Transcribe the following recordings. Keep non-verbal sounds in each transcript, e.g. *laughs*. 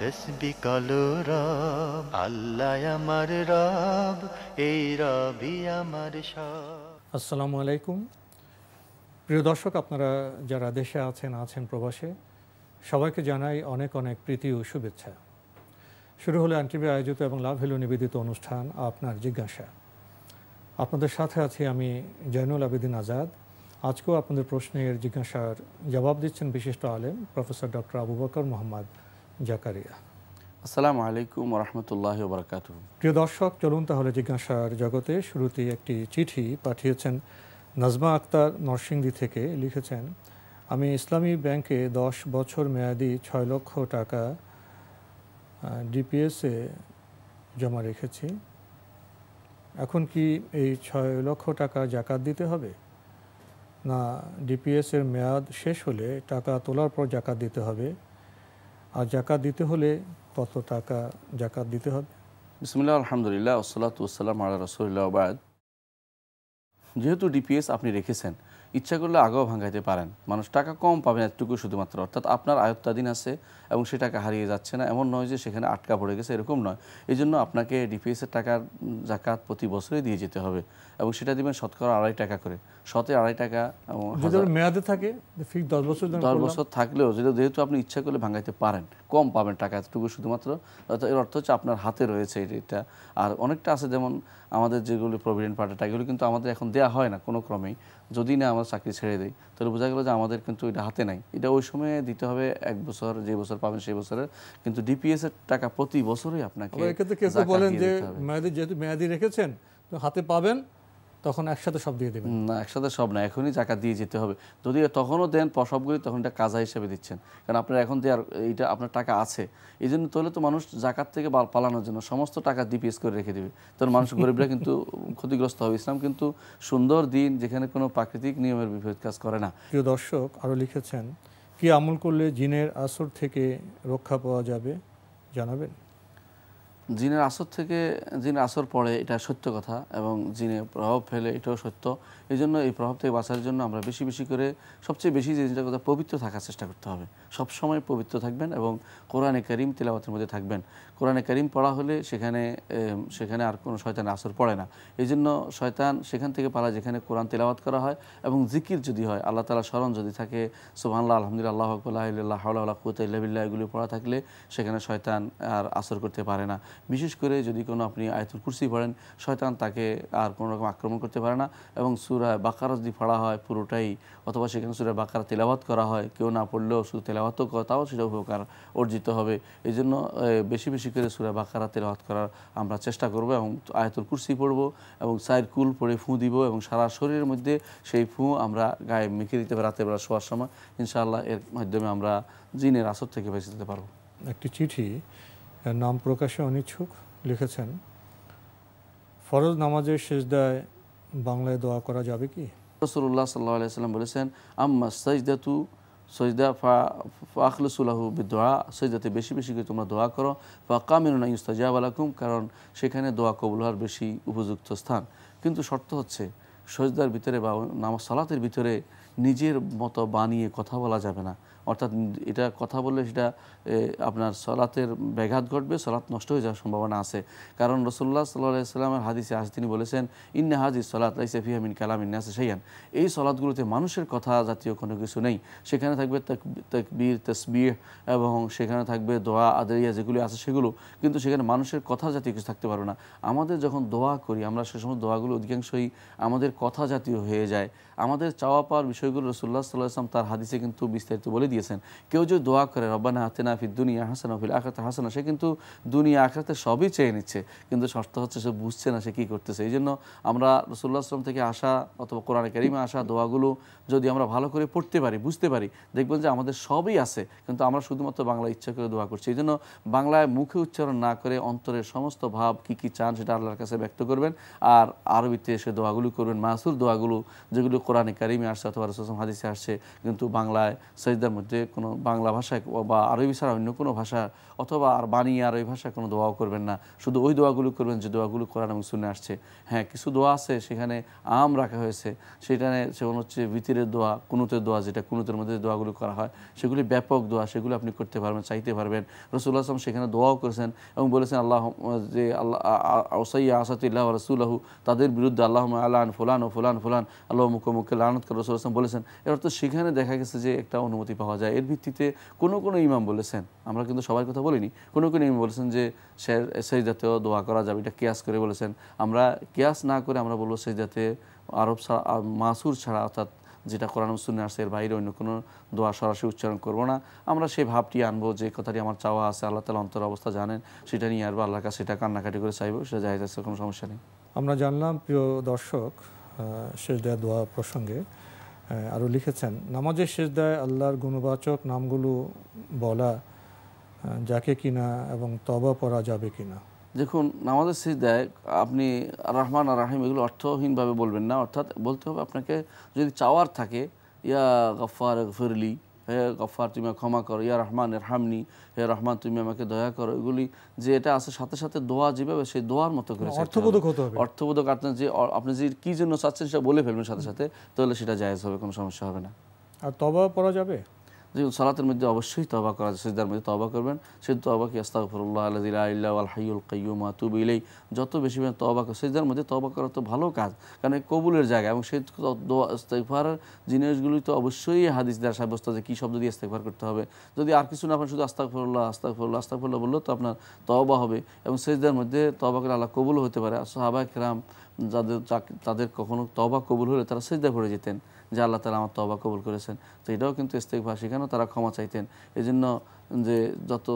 তসবি কালো রব আল্লাহ আমার রব এই রবি আমার সব আসসালামু আলাইকুম প্রিয় দর্শক আপনারা যারা দেশে আছেন আছেন প্রবাসে সবাইকে জানাই অনেক অনেক প্রীতি ও শুভেচ্ছা শুরু হলো আনটিভি আয়োজিত এবং লাভ হেলো নিবেদিত অনুষ্ঠান আপনার জিজ্ঞাসা আপনাদের সাথে আছি আমি জয়নুল আবেদিন আজাদ আজকেও আপনাদের প্রশ্নের জিজ্ঞাসার জবাব দিচ্ছেন বিশিষ্ট আলেম প্রফেসর ডক্টর আবু বকর মোহাম্মদ জাকারিয়া আসসালামু আলাইকুম রহমতুল্লাহ বরকাত প্রিয় দর্শক চলুন তাহলে জিজ্ঞাসার জগতে শুরুতে একটি চিঠি পাঠিয়েছেন নাজমা আক্তার নরসিংদী থেকে লিখেছেন আমি ইসলামী ব্যাংকে দশ বছর মেয়াদি ছয় লক্ষ টাকা ডিপিএসে জমা রেখেছি এখন কি এই ছয় লক্ষ টাকা জাকাত দিতে হবে না ডিপিএসের মেয়াদ শেষ হলে টাকা তোলার পর জাকাত দিতে হবে আর জাকাত দিতে হলে কত টাকা জাকাত দিতে হবে বিসমুল্লাহ আলহামদুলিল্লাহ ওসলাত ওসালাম আল্লাহ রসুল্লাহ বাদ যেহেতু ডিপিএস আপনি রেখেছেন ইচ্ছা করলে আগেও ভাঙাইতে পারেন মানুষ টাকা কম পাবেন এতটুকু শুধুমাত্র অর্থাৎ আপনার আয়ত্তাধীন আছে এবং সে টাকা হারিয়ে যাচ্ছে না এমন নয় যে সেখানে আটকা পড়ে গেছে এরকম নয় এই জন্য আপনাকে ডিপিএসের টাকার জাকাত প্রতি বছরে দিয়ে যেতে হবে এবং সেটা দিবেন শতকরা আড়াই টাকা করে শতে আড়াই টাকা মেয়াদে থাকে দশ বছর দশ বছর থাকলেও যেহেতু আপনি ইচ্ছা করলে ভাঙাইতে পারেন কম পাবেন টাকা এতটুকু শুধুমাত্র এর অর্থ হচ্ছে আপনার হাতে রয়েছে এটা আর অনেকটা আছে যেমন আমাদের যেগুলো প্রভিডেন্ট ফান্ডটা এগুলো কিন্তু আমাদের এখন দেওয়া হয় না কোনো ক্রমেই যদি না আমরা চাকরি ছেড়ে দিই তাহলে বোঝা গেলো যে আমাদের কিন্তু এটা হাতে নাই এটা ওই সময়ে দিতে হবে এক বছর যে বছর পাবেন সেই বছরের কিন্তু ডিপিএস এর টাকা প্রতি বছরই আপনাকে বলেন যে মেয়াদি যেহেতু মেয়াদি রেখেছেন হাতে পাবেন তখন একসাথে সব দিয়ে দেবেন না একসাথে সব না এখনই জাকাত দিয়ে যেতে হবে যদি তখনও দেন সবগুলি তখন এটা কাজা হিসেবে দিচ্ছেন কারণ আপনার এখন দেওয়ার এইটা আপনার টাকা আছে এই জন্য তাহলে তো মানুষ জাকাত থেকে পালানোর জন্য সমস্ত টাকা দিপিএস করে রেখে দেবে তখন মানুষ গরিবরা কিন্তু *laughs* ক্ষতিগ্রস্ত হবে ইসলাম কিন্তু সুন্দর দিন যেখানে কোনো প্রাকৃতিক নিয়মের বিপরীত কাজ করে না প্রিয় দর্শক আরও লিখেছেন কি আমল করলে জিনের আসর থেকে রক্ষা পাওয়া যাবে জানাবেন জিনের আসর থেকে জিন আসর পড়ে এটা সত্য কথা এবং জিনে প্রভাব ফেলে এটাও সত্য এই জন্য এই প্রভাব থেকে বাঁচার জন্য আমরা বেশি বেশি করে সবচেয়ে বেশি যে জিনিসটা কথা পবিত্র থাকার চেষ্টা করতে হবে সবসময় পবিত্র থাকবেন এবং কোরআনে করিম তেলাওয়াতের মধ্যে থাকবেন কোরআনে করিম পড়া হলে সেখানে সেখানে আর কোনো শয়তান আসর পড়ে না এই জন্য শয়তান সেখান থেকে পালা যেখানে কোরআন তেলাওয়াত করা হয় এবং জিকির যদি হয় আল্লাহ তালা স্মরণ যদি থাকে সোহানাল্লাহ আলহামদুলিল্লাহ আকবুল্লাহ হাউল্লাহ কুতিল্লাবিল্লাহ এগুলি পড়া থাকলে সেখানে শয়তান আর আসর করতে পারে না বিশেষ করে যদি কোনো আপনি আয়তুল কুর্সি পড়েন শয়তান তাকে আর কোনো রকম আক্রমণ করতে পারে না এবং সুরা বাকারা যদি পড়া হয় পুরোটাই অথবা সেখানে সুরা বাকারা তেলাবাত করা হয় কেউ না পড়লেও শুধু তেলাবাতও তাও সেটা উপকার অর্জিত হবে এই জন্য বেশি বেশি করে সুরা বাকারা তেলাবাত করার আমরা চেষ্টা করব এবং আয়তুল কুরসি পড়ব এবং সাইড কুল পড়ে ফুঁ দিব এবং সারা শরীরের মধ্যে সেই ফুঁ আমরা গায়ে মেখে দিতে পারি রাতের বেলা শোয়ার সময় ইনশাআল্লাহ এর মাধ্যমে আমরা জিনের আসর থেকে বেঁচে যেতে পারবো একটি চিঠি নাম প্রকাশে অনিচ্ছুক লিখেছেন ফরজ নামাজের দেয় বাংলায় দোয়া করা যাবে কি রসুল্লাহ সাল্লাহ বলেছেন আম্মা তু সজদা ফা আখলসুল্লাহ দোয়া সজদাতে বেশি বেশি করে তোমরা দোয়া করো ফা কামিন ইউস্তাজাব আলাকুম কারণ সেখানে দোয়া কবুল হওয়ার বেশি উপযুক্ত স্থান কিন্তু শর্ত হচ্ছে সজদার ভিতরে বা নামাজ সালাতের ভিতরে নিজের মতো বানিয়ে কথা বলা যাবে না অর্থাৎ এটা কথা বলে সেটা আপনার সলাতের ব্যাঘাত ঘটবে সলাৎ নষ্ট হয়ে যাওয়ার সম্ভাবনা আছে কারণ রসল্লা সাল্লাহ সাল্লামের হাদিসে আজ তিনি বলেছেন ইন্না হাজির সলাত ইসাফিহামিন কালাম ইন্নাসে সেইয়ান এই সলাৎগুলোতে মানুষের কথা জাতীয় কোনো কিছু নেই সেখানে থাকবে তকবীর তসবির এবং সেখানে থাকবে দোয়া আদেরিয়া যেগুলি আছে সেগুলো কিন্তু সেখানে মানুষের কথা জাতীয় কিছু থাকতে পারবে না আমাদের যখন দোয়া করি আমরা সে সময় দোয়াগুলো অধিকাংশই আমাদের কথা জাতীয় হয়ে যায় আমাদের চাওয়া পাওয়ার বিষয়গুলো রসুল্লাহ সাল্লাহ আসলাম তার হাদিসে কিন্তু বিস্তারিত বলে দিয়ে দিয়েছেন কেউ যদি দোয়া করে রব্বানা হাতেনা ফির দুনিয়া হাসান ফিল আখাতে হাসানা সে কিন্তু দুনিয়া আখাতে সবই চেয়ে নিচ্ছে কিন্তু শর্ত হচ্ছে সে বুঝছে না সে কী করতেছে এই জন্য আমরা রসুল্লাহ আসলাম থেকে আসা অথবা কোরআনে কারিমে আসা দোয়াগুলো যদি আমরা ভালো করে পড়তে পারি বুঝতে পারি দেখবেন যে আমাদের সবই আছে কিন্তু আমরা শুধুমাত্র বাংলা ইচ্ছা করে দোয়া করছি এই জন্য বাংলায় মুখে উচ্চারণ না করে অন্তরের সমস্ত ভাব কি কি চান সেটা আল্লাহর কাছে ব্যক্ত করবেন আর আরবিতে সে দোয়াগুলো করবেন মাসুর দোয়াগুলো যেগুলো কোরআনে কারিমে আসছে অথবা রসম হাদিসে আসছে কিন্তু বাংলায় সজদার মধ্যে মধ্যে কোনো বাংলা ভাষায় বা আরবি ছাড়া অন্য কোনো ভাষা অথবা আর বানিয়ে ওই ভাষায় কোনো দোয়াও করবেন না শুধু ওই দোয়াগুলো করবেন যে দোয়াগুলো করার এবং শুনে আসছে হ্যাঁ কিছু দোয়া আছে সেখানে আম রাখা হয়েছে সেখানে যেমন হচ্ছে ভিতরের দোয়া কুনুতের দোয়া যেটা কুনুতের মধ্যে দোয়াগুলো করা হয় সেগুলি ব্যাপক দোয়া সেগুলো আপনি করতে পারবেন চাইতে পারবেন রসুল্লাহ আসলাম সেখানে দোয়াও করেছেন এবং বলেছেন আল্লাহ যে আল্লাহ ওসাইয়া আসাতুল্লাহ রসুল্লাহ তাদের বিরুদ্ধে আল্লাহ আলান ফুলান ও ফুলান ফুলান আল্লাহ মুখোমুখে লানত করে রসুল আসলাম বলেছেন এর অর্থ সেখানে দেখা গেছে যে একটা অনুমতি পাওয়া যায় এর ভিত্তিতে কোনো কোনো ইমাম বলেছেন আমরা কিন্তু সবার কথা বলিনি কোনো কোন ইমাম বলেছেন যে স্যার সেই জাতীয় দোয়া করা যাবে এটা কেয়াস করে বলেছেন আমরা কেয়াস না করে আমরা বলবো সেই যাতে আরব ছাড়া মাসুর ছাড়া অর্থাৎ যেটা কোরআন সুন্নি আসে এর বাইরে অন্য কোনো দোয়া সরাসরি উচ্চারণ করবো না আমরা সেই ভাবটি আনবো যে কথাটি আমার চাওয়া আছে আল্লাহ তালা অন্তর অবস্থা জানেন সেটা নিয়ে আসবো আল্লাহ কাছে সেটা কান্নাকাটি করে চাইবো সেটা যাই যাচ্ছে কোনো সমস্যা নেই আমরা জানলাম প্রিয় দর্শক শেষ দেওয়া দোয়া প্রসঙ্গে আরও লিখেছেন নামাজের শেষ দেয় আল্লাহর গুণবাচক নামগুলো বলা যাকে কিনা এবং তবা পড়া যাবে কিনা দেখুন নামাজের শেষ দেয় আপনি রহমান আর রাহিম এগুলো অর্থহীনভাবে বলবেন না অর্থাৎ বলতে হবে আপনাকে যদি চাওয়ার থাকে ইয়া গফার ফিরলি হে গফার তুমি ক্ষমা করো ইয়া রহমান হামনি হে রহমান তুমি আমাকে দয়া করো এগুলি যে এটা আছে সাথে সাথে দোয়া যেভাবে সেই দোয়ার মতো করে অর্থবোধক হতে হবে অর্থবোধক আপনার যে আপনি যে কী জন্য চাচ্ছেন সেটা বলে ফেলবেন সাথে সাথে তাহলে সেটা জায়েজ হবে কোনো সমস্যা হবে না আর তবা পড়া যাবে দেখুন সালাতের মধ্যে অবশ্যই তবা করা যায় সেদার মধ্যে তবা করবেন সেই তবাকে আস্তাফরুল্লাহ আল্লাহ আল হাইউল কাইমা তুবিল যত বেশি তবা সেদার মধ্যে তবা করা তো ভালো কাজ কারণ কবুলের জায়গা এবং সেই ইস্তেকফার জিনিসগুলি তো অবশ্যই হাদিস দেওয়া সাব্যস্ত যে কী শব্দ দিয়ে ইস্তেকফার করতে হবে যদি আর কিছু না আপনার শুধু আস্তাকফরুল্লাহ আস্তাকফরুল্লাহ আস্তাকফরুল্লাহ বললো তো আপনার তবা হবে এবং সেদার মধ্যে তবা করে আল্লাহ কবুল হতে পারে সাহাবা কেরাম যাদের তাদের কখনো তবা কবুল হলে তারা সেজদা করে যেতেন যে আল্লাহ তালা আমার তবা কবুল করেছেন তো এটাও কিন্তু ইস্তেকভার সেখানেও তারা ক্ষমা চাইতেন এই জন্য যে যত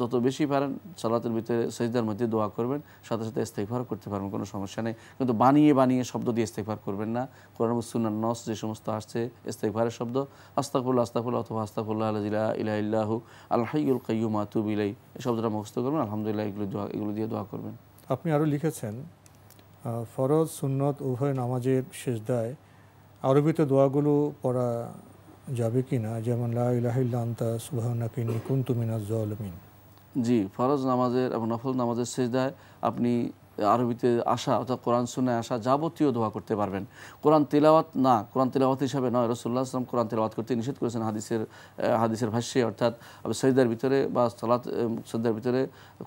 যত বেশি পারেন সালাতের ভিতরে সজদার মধ্যে দোয়া করবেন সাথে সাথে ইস্তেকভার করতে পারবেন কোনো সমস্যা নেই কিন্তু বানিয়ে বানিয়ে শব্দ দিয়ে ইস্তেকভার করবেন না কোরআন সুনার নস যে সমস্ত আসছে ইস্তেকভারের শব্দ আস্তাকুল্লা আস্তাকুল্লা অথবা আস্তাকুল্লাহ আলজিলা ইলাহ ইল্লাহু আল্লাহুল কাইয়ুম আতুব ইলাই এই শব্দটা মুখস্থ করবেন আলহামদুলিল্লাহ এগুলো দোয়া এগুলো দিয়ে দোয়া করবেন আপনি আরও লিখেছেন ফরজ সুন্নত উভয় নামাজের শেষদায় আরবিতে দোয়াগুলো পড়া যাবে কি না যেমন লাহিল্লান্তা সুবাহনাকি নিকুন তুমিনা জলমিন জি ফরজ নামাজের এবং নফল নামাজের সেজদায় আপনি আরবিতে আসা অর্থাৎ কোরআন শুনে আসা যাবতীয় দোয়া করতে পারবেন কোরআন তেলাওয়াত না কোরআন তেলাওয়াত হিসাবে নয় রসুল্লাহ আসলাম কোরআন তেলাওয়াত করতে নিষেধ করেছেন হাদিসের হাদিসের ভাষ্যে অর্থাৎ সৈদার ভিতরে বা সালাত সৈদার ভিতরে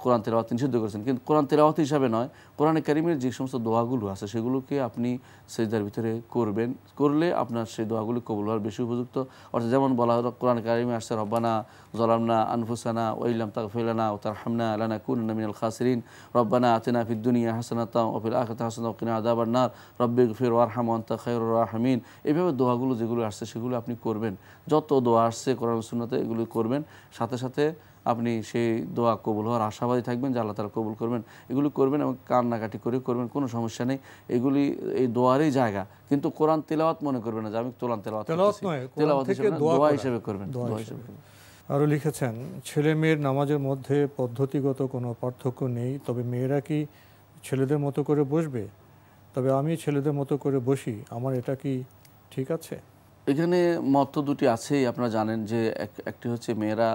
কোরআন তেলাওয়াত নিষিদ্ধ করেছেন কিন্তু কোরআন তেলাওয়াত হিসাবে নয় কোরআনে কারিমের যে সমস্ত দোয়াগুলো আছে সেগুলোকে আপনি সৈদার ভিতরে করবেন করলে আপনার সেই দোয়াগুলি কবুল হওয়ার বেশি উপযুক্ত অর্থাৎ যেমন বলা হলো কোরআন কারিমে আসছে রব্বানা জলামনা আনফুসানা ওইলাম ফেলানা ও তার হামনা আলানা কুন নামিনাল খাসরিন রব্বানা আতেনা ফিদ্দুনি দুনিয়া হাসানাতাম অফিল আখাত হাসান অকিনা আদাবার নার রব্বিক ফির ওয়ারহাম অন্তা খৈর রাহমিন এইভাবে দোয়াগুলো যেগুলো আসছে সেগুলো আপনি করবেন যত দোয়া আসছে কোরআন সুন্নাতে এগুলো করবেন সাথে সাথে আপনি সেই দোয়া কবুল হওয়ার আশাবাদী থাকবেন যে আল্লাহ তারা কবুল করবেন এগুলি করবেন এবং কান্নাকাটি করে করবেন কোনো সমস্যা নেই এগুলি এই দোয়ারই জায়গা কিন্তু কোরআন তেলাওয়াত মনে করবেন না যে আমি তোলান তেলাওয়াত দোয়া হিসেবে করবেন আরও লিখেছেন ছেলে মেয়ের নামাজের মধ্যে পদ্ধতিগত কোনো পার্থক্য নেই তবে মেয়েরা কি ছেলেদের মতো করে বসবে তবে আমি ছেলেদের মতো করে বসি আমার এটা কি ঠিক আছে এখানে মত দুটি আছেই আপনারা জানেন যে একটি হচ্ছে মেয়েরা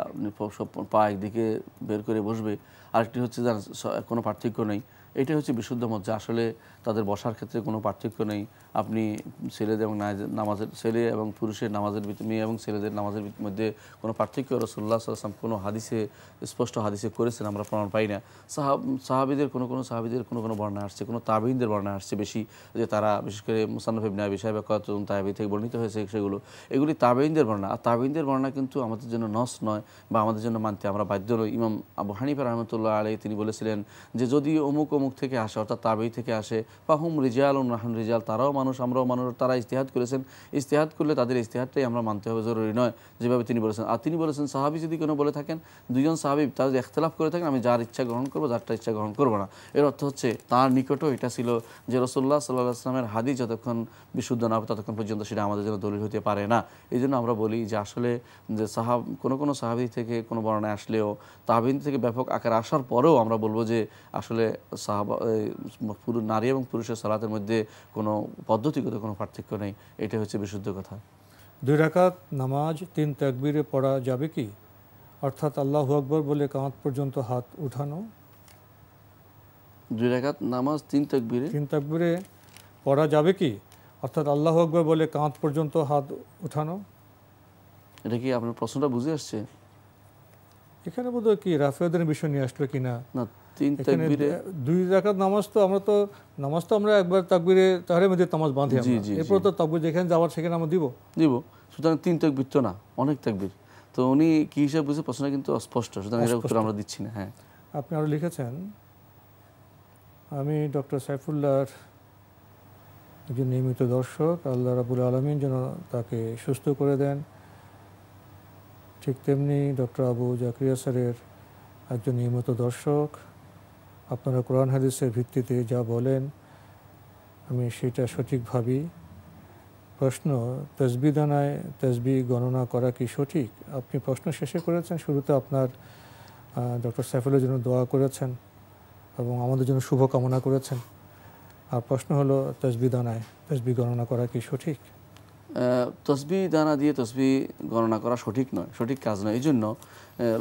পা একদিকে বের করে বসবে আরেকটি হচ্ছে যার কোনো পার্থক্য নেই এটাই হচ্ছে বিশুদ্ধ মত যে আসলে তাদের বসার ক্ষেত্রে কোনো পার্থক্য নেই আপনি ছেলেদের এবং নামাজের ছেলে এবং পুরুষের নামাজের ভিতরে মেয়ে এবং ছেলেদের নামাজের মধ্যে কোনো পার্থক্য রসুল্লাহ সাল্লাম কোনো হাদিসে স্পষ্ট হাদিসে করেছেন আমরা প্রমাণ পাই না সাহাব সাহাবিদের কোনো কোনো সাহাবিদের কোনো কোনো বর্ণা আসছে কোনো তাবিনদের বর্ণা আসছে বেশি যে তারা বিশেষ করে মুসান্নফ ইবনা বিষয় সাহেব কতজন তাহাবি থেকে বর্ণিত হয়েছে সেগুলো এগুলি তাবেইনদের বর্ণা আর তাবেইনদের বর্ণা কিন্তু আমাদের জন্য নস নয় বা আমাদের জন্য মানতে আমরা বাধ্য নই ইমাম আবু হানিফা রহমতুল্লাহ আলী তিনি বলেছিলেন যে যদি অমুক অমুক থেকে আসে অর্থাৎ তাবেই থেকে আসে বা হুম রিজাল রাহান রিজাল তারাও মানুষ আমরাও মানুষ তারা ইস্তেহাত করেছেন ইস্তেহাত করলে তাদের ইস্তেহাতটাই আমরা মানতে হবে জরুরি নয় যেভাবে তিনি বলেছেন আর তিনি বলেছেন সাহাবি যদি কোনো বলে থাকেন দুজন সাহাবি তারা যদি এখতলাফ করে থাকেন আমি যার ইচ্ছা গ্রহণ করবো যারটা ইচ্ছা গ্রহণ করবো না এর অর্থ হচ্ছে তার নিকটও এটা ছিল যে রসোল্লা সাল্লাহ আসলামের হাদি যতক্ষণ বিশুদ্ধ না হবে ততক্ষণ পর্যন্ত সেটা আমাদের জন্য দলিল হতে পারে না এই জন্য আমরা বলি যে আসলে যে সাহাব কোনো কোনো সাহাবি থেকে কোনো বর্ণায় আসলেও তাহিন থেকে ব্যাপক আকার আসার পরেও আমরা বলবো যে আসলে সাহাবা পুরুষ নারী এবং পুরুষের সালাতের মধ্যে কোনো পদ্ধতিগত কোনো পার্থক্য নেই এটা হচ্ছে বিশুদ্ধ কথা দুই রাকাত নামাজ তিন ত্যাগবীরে পড়া যাবে কি অর্থাৎ আল্লাহ আকবর বলে কাঁধ পর্যন্ত হাত উঠানো দুই রাকাত নামাজ তিন ত্যাগবীরে তিন ত্যাগবীরে পড়া যাবে কি অর্থাৎ আল্লাহ আকবর বলে কাঁধ পর্যন্ত হাত উঠানো এটা কি আপনার প্রশ্নটা বুঝে আসছে এখানে বোধহয় কি রাফেয়াদের বিষয় নিয়ে আসলো কিনা না তিন তাকবীরে দুই রাকাত নামাজ তো আমরা তো নামাজ তো আমরা একবার তাকবীরে মধ্যে এরপর তো যেখানে যাওয়ার সেখানে আমরা দিব সুতরাং তিন তো না অনেক তো উনি কি কিন্তু অস্পষ্ট সুতরাং আমরা দিচ্ছি না হ্যাঁ আপনি আরও লিখেছেন আমি ডক্টর সাইফুল্লাহর একজন নিয়মিত দর্শক আল্লাহ রাবুল আলমিন যেন তাকে সুস্থ করে দেন ঠিক তেমনি ডক্টর আবু জাকরিয়া স্যারের একজন নিয়মিত দর্শক আপনারা কোরআন হাদিসের ভিত্তিতে যা বলেন আমি সেটা সঠিকভাবেই প্রশ্ন তসবিদানায় তসবি গণনা করা কি সঠিক আপনি প্রশ্ন শেষে করেছেন শুরুতে আপনার ডক্টর সাইফুলের জন্য দোয়া করেছেন এবং আমাদের জন্য শুভকামনা করেছেন আর প্রশ্ন হলো তসবি দানায় তসবি গণনা করা কি সঠিক তসবি দানা দিয়ে তসবি গণনা করা সঠিক নয় সঠিক কাজ নয় এই জন্য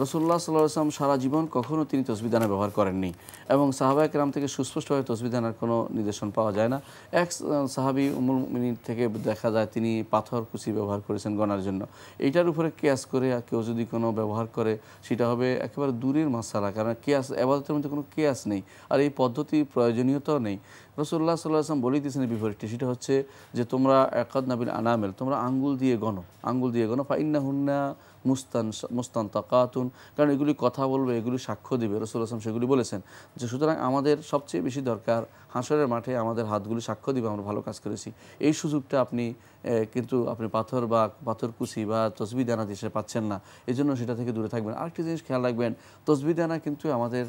রসুল্লাহ সাল্লাহ আসলাম সারা জীবন কখনও তিনি তসবিদানা ব্যবহার করেননি এবং সাহাবা একরাম থেকে সুস্পষ্টভাবে তসবিদানার কোনো নির্দেশন পাওয়া যায় না এক সাহাবি উমুল মিনির থেকে দেখা যায় তিনি পাথর কুচি ব্যবহার করেছেন গণার জন্য এইটার উপরে কেয়াস করে কেউ যদি কোনো ব্যবহার করে সেটা হবে একেবারে দূরের মাসালা কারণ কেয়াস আবাদতের মধ্যে কোনো কেয়াস নেই আর এই পদ্ধতি প্রয়োজনীয়তাও নেই রসুল্লাহ সাল্লাহ আসলাম বলেই দিয়েছেন বিপরীতটি সেটা হচ্ছে যে তোমরা একদ নাবিল আনামেল তোমরা আঙ্গুল দিয়ে গণ আঙ্গুল দিয়ে গণ ফাইন্না হুন্না মুস্তান মুস্তান তাকাতুন কারণ এগুলি কথা বলবে এগুলি সাক্ষ্য দিবে রসুল আসলাম সেগুলি বলেছেন যে সুতরাং আমাদের সবচেয়ে বেশি দরকার হাঁসরের মাঠে আমাদের হাতগুলি সাক্ষ্য দিবে আমরা ভালো কাজ করেছি এই সুযোগটা আপনি কিন্তু আপনি পাথর বা পাথর কুচি বা তসবি দানা দিয়ে পাচ্ছেন না এই জন্য সেটা থেকে দূরে থাকবেন আরেকটি জিনিস খেয়াল রাখবেন তসবি দানা কিন্তু আমাদের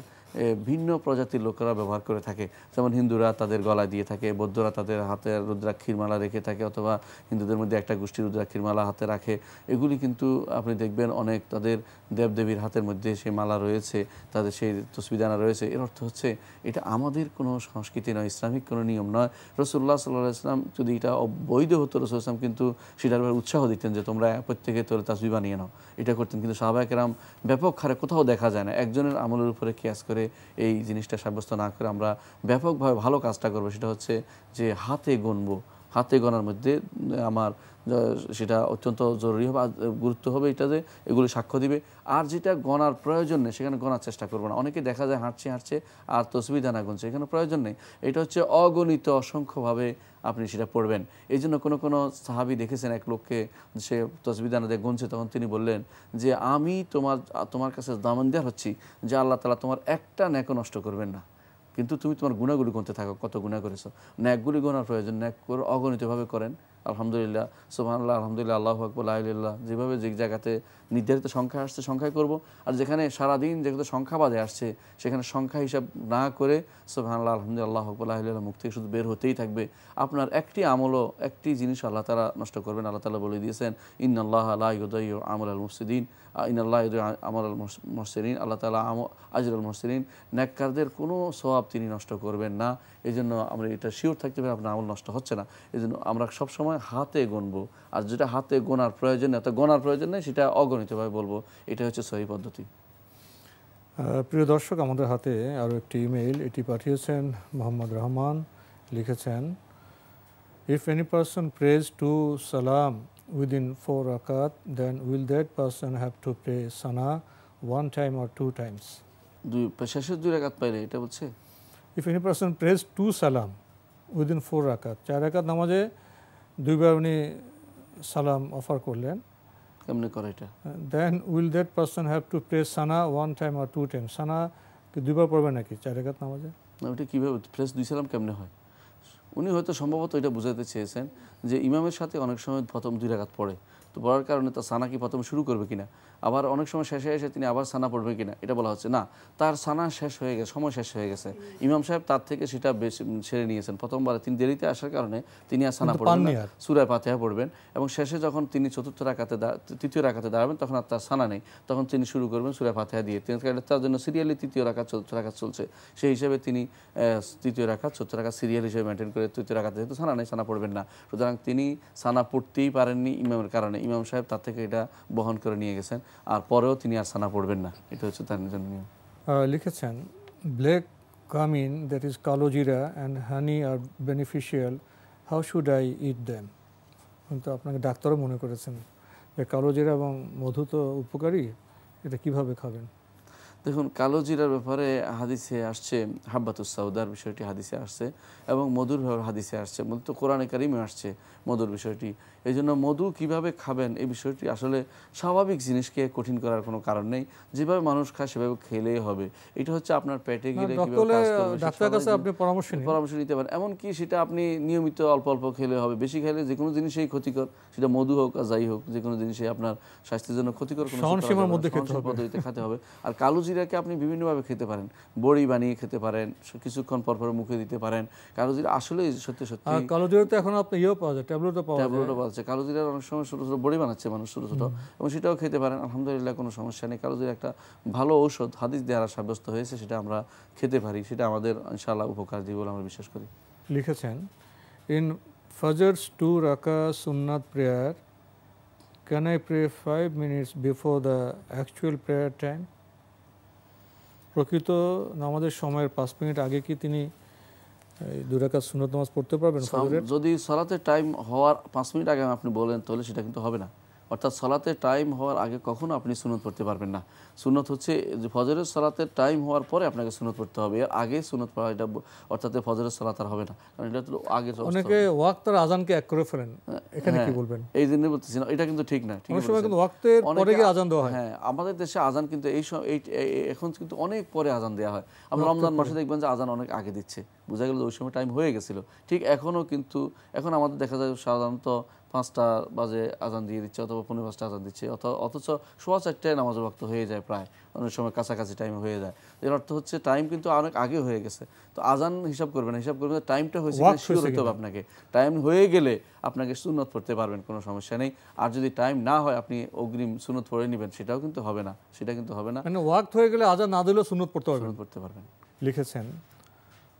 ভিন্ন প্রজাতির লোকেরা ব্যবহার করে থাকে যেমন হিন্দুরা তাদের গলা দিয়ে থাকে বৌদ্ধরা তাদের হাতে রুদ্রাক্ষীর মালা রেখে থাকে অথবা হিন্দুদের মধ্যে একটা গোষ্ঠী রুদ্রাক্ষীর মালা হাতে রাখে এগুলি কিন্তু আপনি দেখবেন অনেক তাদের দেবদেবীর হাতের মধ্যে সেই মালা রয়েছে তাদের সেই তসবিদানা রয়েছে এর অর্থ হচ্ছে এটা আমাদের কোনো সংস্কৃতি নয় ইসলামিক কোনো নিয়ম নয় রসুল্লাহ সাল্লাহ ইসলাম যদি এটা অবৈধ হতো রসুল ইসলাম কিন্তু সেটার উৎসাহ দিতেন যে তোমরা প্রত্যেকে তোর তসবি বানিয়ে নাও এটা করতেন কিন্তু সাহবাকেরাম ব্যাপক হারে কোথাও দেখা যায় না একজনের আমলের উপরে কেয়াস করে এই জিনিসটা সাব্যস্ত না করে আমরা ব্যাপকভাবে ভালো কাজটা করবো সেটা হচ্ছে যে হাতে গুনবো হাতে গোনার মধ্যে আমার সেটা অত্যন্ত জরুরি হবে গুরুত্ব হবে এটা যে এগুলো সাক্ষ্য দিবে আর যেটা গণার প্রয়োজন নেই সেখানে গণার চেষ্টা করবো না অনেকে দেখা যায় হাঁটছে হাঁটছে আর তসবি দানা গুনছে এখানে প্রয়োজন নেই এটা হচ্ছে অগণিত অসংখ্যভাবে আপনি সেটা পড়বেন এই জন্য কোনো কোনো সাহাবি দেখেছেন এক লোককে সে দিয়ে গুনছে তখন তিনি বললেন যে আমি তোমার তোমার কাছে দেওয়ার হচ্ছি যে আল্লাহ তালা তোমার একটা ন্যাক নষ্ট করবেন না কিন্তু তুমি তোমার গুণাগুলি গুনতে থাকো কত গুণা করেছো ন্যাকগুলি গোনার প্রয়োজন ন্যাক অগণিতভাবে করেন আলহামদুলিল্লাহ সুবাহান্লাহ আলহামদুলিল্লাহ আল্লাহ আকবুল্লাহ যেভাবে যে জায়গাতে নির্ধারিত সংখ্যা আসছে সংখ্যায় করব আর যেখানে সারাদিন যেগুলো সংখ্যা বাদে আসছে সেখানে সংখ্যা হিসাব না করে আল্লাহ আলহামদুলিল্লাহ আকবুল্লাহ মুখ থেকে শুধু বের হতেই থাকবে আপনার একটি আমলও একটি জিনিস আল্লাহ তারা নষ্ট করবেন আল্লাহ তালা বলে দিয়েছেন ইন্নআল্লাহ আল্লাহ ইউদাই আমল আল মুফসিদ্দিন ইনাল্লাহ আমার আল মসরিন আল্লাহ তালা আজরুল মোহসেরিন ন্যাক্কারদের কোনো স্বভাব তিনি নষ্ট করবেন না এই জন্য আমরা এটা শিওর থাকতে পারি আপনার আমল নষ্ট হচ্ছে না এই জন্য আমরা সবসময় হাতে গুনবো আর যেটা হাতে গোনার প্রয়োজন এত গোনার প্রয়োজন নেই সেটা অগণিতভাবে বলবো এটা হচ্ছে সহি পদ্ধতি প্রিয় দর্শক আমাদের হাতে আরও একটি ইমেইল এটি পাঠিয়েছেন মোহাম্মদ রহমান লিখেছেন if any person prays two সালাম within four rakat, then will that person have to pray sana one time or two times? If any person prays two salam within four rakat, চার rakat namaje, দুইবার উনি সালাম offer করলেন কেমনে করে এটা then will that person have to pray সানা one time আর টু টাইম সানা দুইবার পড়বে নাকি চার রাকাত নামাজে না ওটা কীভাবে প্রেস দুই সালাম কেমনে হয় উনি হয়তো সম্ভবত এটা বোঝাতে চেয়েছেন যে ইমামের সাথে অনেক সময় প্রথম দুই রাঘাত পড়ে তো পড়ার কারণে তার সানাকি প্রথম শুরু করবে কিনা আবার অনেক সময় শেষে এসে তিনি আবার সানা পড়বে কিনা এটা বলা হচ্ছে না তার সানা শেষ হয়ে গেছে সময় শেষ হয়ে গেছে ইমাম সাহেব তার থেকে সেটা বেশি ছেড়ে নিয়েছেন প্রথমবার তিনি দেরিতে আসার কারণে তিনি আর সানা পড়বেন সুরায় পাতেহা পড়বেন এবং শেষে যখন তিনি চতুর্থ রাখাতে তৃতীয় রাখাতে দাঁড়াবেন তখন আর তার সানা নেই তখন তিনি শুরু করবেন সুরায় পাতেহা দিয়ে তিনি তার জন্য সিরিয়ালি তৃতীয় রাখা চতুর্থ রাখা চলছে সেই হিসেবে তিনি তৃতীয় রাখা চতুর্থ রাখা সিরিয়াল হিসেবে মেনটেন করে তৃতীয় রাখাতে যেহেতু সানা নেই সানা পড়বেন না সুতরাং তিনি সানা পড়তেই পারেননি ইমামের কারণে ইমাম সাহেব তার থেকে এটা বহন করে নিয়ে গেছেন আর পরেও তিনি আর সানা পড়বেন না এটা হচ্ছে তার নিজের নিয়ম লিখেছেন black come in that is kalo jira and honey are beneficial how should I eat them কিন্তু আপনাকে ডাক্তারও মনে করেছেন যে কালো জিরা এবং মধু তো উপকারী এটা কিভাবে খাবেন দেখুন কালো জিরার ব্যাপারে হাদিসে আসছে হাব্বাতুসাউদার বিষয়টি হাদিসে আসছে এবং মধুর হাদিসে আসছে মধু তো কোরআনে কারিমে আসছে মধুর বিষয়টি এই জন্য মধু কিভাবে খাবেন এই বিষয়টি আসলে স্বাভাবিক জিনিসকে কঠিন করার কোনো কারণ নেই যেভাবে মানুষ খায় সেভাবে খেলেই হবে এটা হচ্ছে আপনার পেটে গেলে পরামর্শ পরামর্শ নিতে পারেন এমনকি সেটা আপনি নিয়মিত অল্প অল্প খেলে হবে বেশি খেলে যে কোনো জিনিসেই ক্ষতিকর সেটা মধু হোক আর যাই হোক যে কোনো জিনিসেই আপনার স্বাস্থ্যের জন্য ক্ষতিকর কোনো পদ্ধতিতে খেতে হবে আর কালো জিরা জিরাকে আপনি বিভিন্নভাবে খেতে পারেন বড়ি বানিয়ে খেতে পারেন কিছুক্ষণ পরপর মুখে দিতে পারেন কালো জিরা আসলে সত্যি সত্যি কালো জিরা তো এখন আপনি ইয়েও পাওয়া যায় ট্যাবলেটও পাওয়া যায় ট্যাবলেটও পাওয়া যায় কালো জিরার অনেক সময় ছোটো ছোটো বড়ি বানাচ্ছে মানুষ ছোটো ছোটো এবং সেটাও খেতে পারেন আলহামদুলিল্লাহ কোনো সমস্যা নেই কালো জিরা একটা ভালো ঔষধ হাদিস দেওয়ার সাব্যস্ত হয়েছে সেটা আমরা খেতে পারি সেটা আমাদের ইনশাল্লাহ উপকার দিই বলে আমরা বিশ্বাস করি লিখেছেন ইন ফাজার্স টু রাকা সুন্নাত prayer can I pray five minutes before the actual prayer time প্রকৃত নামাজের সময়ের পাঁচ মিনিট আগে কি তিনি পড়তে পারবেন যদি সালাতে টাইম হওয়ার পাঁচ মিনিট আগে আপনি বলেন তাহলে সেটা কিন্তু হবে না অর্থাৎ সলাতে টাইম হওয়ার আগে কখনও আপনি সুনত পড়তে পারবেন না সুনত হচ্ছে যে ফজরের সলাতে টাইম হওয়ার পরে আপনাকে সুনত পড়তে হবে এর আগে সুনত পড়া এটা অর্থাৎ ফজরের সলাত আর হবে না কারণ এটা তো আগে অনেকে ওয়াক্তের আজানকে এক করে ফেলেন হ্যাঁ, এখানে কি হ্যাঁ, বলবেন এই জন্যই বলতেছি না এটা কিন্তু ঠিক না ঠিক সময় কিন্তু ওয়াক্তের পরে আজান দেওয়া হয় হ্যাঁ আমাদের দেশে আজান কিন্তু এই সব এই এখন কিন্তু অনেক পরে আজান দেওয়া হয় আমরা রমজান মাসে দেখবেন যে আজান অনেক আগে দিচ্ছে বোঝা গেল ওই সময় টাইম হয়ে গেছিল ঠিক এখনও কিন্তু এখন আমাদের দেখা যায় সাধারণত পাঁচটা বাজে আজান দিয়ে দিচ্ছে অথবা পনেরো পাঁচটা আজান দিচ্ছে অথবা অথচ সোয়া চারটায় নামাজের রক্ত হয়ে যায় প্রায় অনেক সময় কাছাকাছি টাইম হয়ে যায় এর অর্থ হচ্ছে টাইম কিন্তু অনেক আগে হয়ে গেছে তো আজান হিসাব করবে না হিসাব করবেন টাইমটা হয়েছে শিওর হতে হবে আপনাকে টাইম হয়ে গেলে আপনাকে সুনত পড়তে পারবেন কোনো সমস্যা নেই আর যদি টাইম না হয় আপনি অগ্রিম সুনত পড়ে নেবেন সেটাও কিন্তু হবে না সেটা কিন্তু হবে না মানে ওয়াক্ত হয়ে গেলে আজান না দিলেও সুনত পড়তে পারবেন পড়তে পারবেন লিখেছেন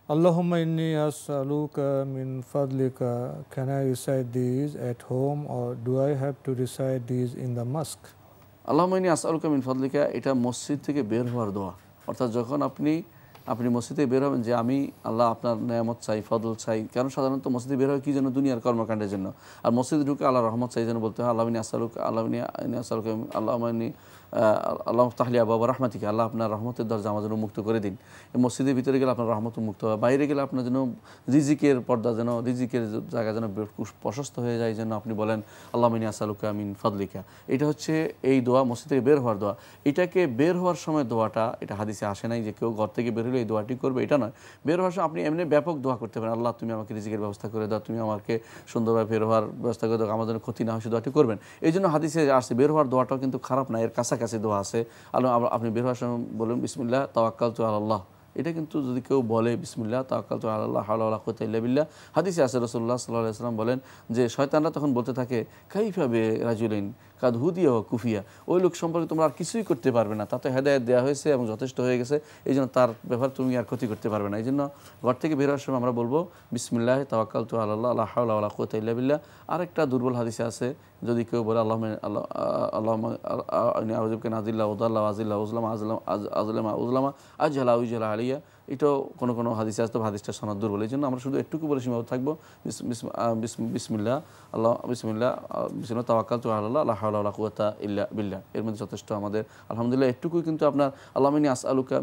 Allahumma inni as'aluka min fadlika. Can I recite these at home or do I have to recite these in the mosque? Allahumma inni as'aluka min fadlika এটা মসজিদ থেকে বের হওয়ার দোয়া অর্থাৎ যখন আপনি আপনি মসজিদে বের হবেন যে আমি আল্লাহ আপনার নিয়ামত চাই ফদল চাই কারণ সাধারণত মসজিদে বের হয় কী জন্য দুনিয়ার কর্মকাণ্ডের জন্য আর মসজিদে ঢুকে আল্লাহ রহমত চাই যেন বলতে হয় আল্লাহ আসালুক আল্লাহ আসালুক আল্লাহ আল্লাহ তাহলিয়া বাবা রহমাতিকে আল্লাহ আপনার রহমতের দরজা আমার জন্য মুক্ত করে দিন মসজিদের ভিতরে গেলে আপনার রহমত মুক্ত হয় বাইরে গেলে আপনার যেন রিজিকের পর্দা যেন রিজিকের জায়গা যেন প্রশস্ত হয়ে যায় যেন আপনি বলেন আল্লাহ মিনী আসালুকা মিন ফাদলিকা এটা হচ্ছে এই দোয়া মসজিদ থেকে বের হওয়ার দোয়া এটাকে বের হওয়ার সময় দোয়াটা এটা হাদিসে আসে নাই যে কেউ ঘর থেকে বের হলে এই দোয়াটি করবে এটা নয় বের হওয়ার সময় আপনি এমনি ব্যাপক দোয়া করতে পারেন আল্লাহ তুমি আমাকে রিজিকের ব্যবস্থা করে দাও তুমি আমাকে সুন্দরভাবে বের হওয়ার ব্যবস্থা করে দাও আমার জন্য ক্ষতি না হয় সে দোয়াটি করবেন এই জন্য হাদিসে আসছে বের হওয়ার দোয়াটাও কিন্তু খারাপ না এর কাছাকাছি কাছে দোয়া আছে আলো আপনি বের হওয়ার সময় বলুন বিসমিল্লা তাওয়াক্কাল তো আল্লাহ এটা কিন্তু যদি কেউ বলে বিসমিল্লা তাকাল তো আল্লাহ হাল্লাহ কোতাইল্লাবিল্লা হাদিসে আসে রসল্লাহ সাল্লাহ সাল্লাম বলেন যে শয়তানরা তখন বলতে থাকে কাইফাবে রাজুলিন কাদ হুদিয়া হোক কুফিয়া ওই লোক সম্পর্কে তোমরা আর কিছুই করতে পারবে না তাতে হেদায়ত দেওয়া হয়েছে এবং যথেষ্ট হয়ে গেছে এই জন্য তার ব্যাপার তুমি আর ক্ষতি করতে পারবে না এই জন্য ঘর থেকে বেরোয়ার সময় আমরা বলবো বিসমিল্লাহ তাওয়াক্কাল তু আল্লাহ আল্লাহ আল্লাহ কোতাইল্লাবিল্লা আরেকটা দুর্বল হাদিসে আছে যদি কেউ বলে আল্লাহ আল্লাহ আল্লাহ আজবকে নাজিল্লা উদাল্লাহ আজিল্লা উজলামা আজলাম আজলামা উজলামা আজহালা উজহালা আলিয়া এটাও কোনো কোনো হাদিসে আসতো হাদিসটা সনাদ দুর্বল এই জন্য আমরা শুধু একটুকু বলে সীমাবদ্ধ থাকবো বিসমিল্লা আল্লাহ বিসমিল্লা বিসমিল্লা তাওয়াক্কাল তু আল্লাহ আল্লাহ এর মধ্যে যথেষ্ট আমাদের আলহামদুলিল্লাহ কিন্তু আপনার আস আলুকা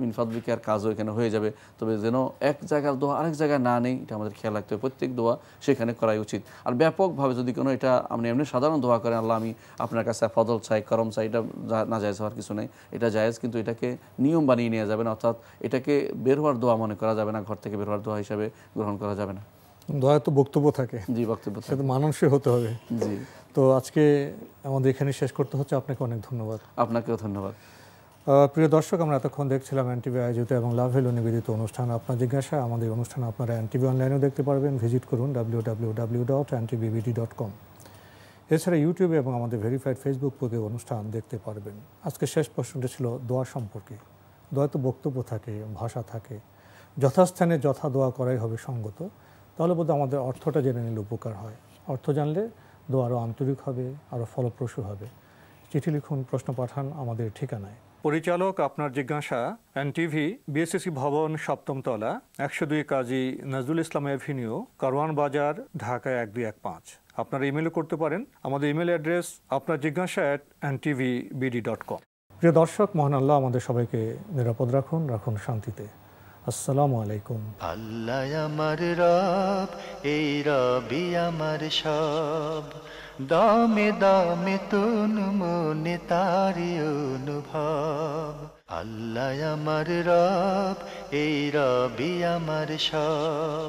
কাজও এখানে হয়ে যাবে তবে যেন এক জায়গার দোয়া আরেক জায়গায় না নেই এটা আমাদের খেয়াল রাখতে হবে প্রত্যেক দোয়া সেখানে করাই উচিত আর ব্যাপকভাবে যদি কোনো এটা আপনি এমনি সাধারণ দোয়া করেন আল্লাহ আমি আপনার কাছে ফদল চাই করম চাই এটা না জায়েজ হওয়ার কিছু নেই এটা জায়েজ কিন্তু এটাকে নিয়ম বানিয়ে নেওয়া যাবে না অর্থাৎ এটাকে বের হওয়ার দোয়া মনে করা যাবে না ঘর থেকে বের হওয়ার দোয়া হিসাবে গ্রহণ করা যাবে না দয়া তো বক্তব্য থাকে জি বক্তব্য সেটা মানুষই হতে হবে জি তো আজকে আমাদের এখানে শেষ করতে হচ্ছে আপনাকে অনেক ধন্যবাদ আপনাকেও ধন্যবাদ প্রিয় দর্শক আমরা এতক্ষণ দেখছিলাম এনটিভি আয়োজিত এবং লাভ হেলো নিবেদিত অনুষ্ঠান আপনার জিজ্ঞাসা আমাদের অনুষ্ঠান আপনারা এনটিভি অনলাইনেও দেখতে পারবেন ভিজিট করুন W W dot dot com এছাড়া ইউটিউবে এবং আমাদের ভেরিফাইড ফেসবুক পেজে অনুষ্ঠান দেখতে পারবেন আজকে শেষ প্রশ্নটা ছিল দোয়া সম্পর্কে দোয়া তো বক্তব্য থাকে ভাষা থাকে যথাস্থানে যথা দোয়া করাই হবে সঙ্গত তাহলে বোধহয় আমাদের অর্থটা জেনে নিলে উপকার হয় অর্থ জানলে দো আরও আন্তরিক হবে আরও ফলপ্রসূ হবে চিঠি লিখুন প্রশ্ন পাঠান আমাদের ঠিকানায় পরিচালক আপনার জিজ্ঞাসা টিভি বিএসসিসি ভবন সপ্তমতলা একশো দুই কাজী নজরুল ইসলাম এভিনিউ কারওয়ান বাজার ঢাকা এক দুই এক পাঁচ আপনারা ইমেলও করতে পারেন আমাদের ইমেল অ্যাড্রেস আপনার জিজ্ঞাসা at TV BD dot com প্রিয় দর্শক মহান আল্লাহ আমাদের সবাইকে নিরাপদ রাখুন রাখুন শান্তিতে আসসালামু আলাইকুম আল্লাহ আমার রব এই রবি আমার সব দমে দমে তুন মনে তারি অনুভব আল্লাহ আমার রব এই রবি আমার সব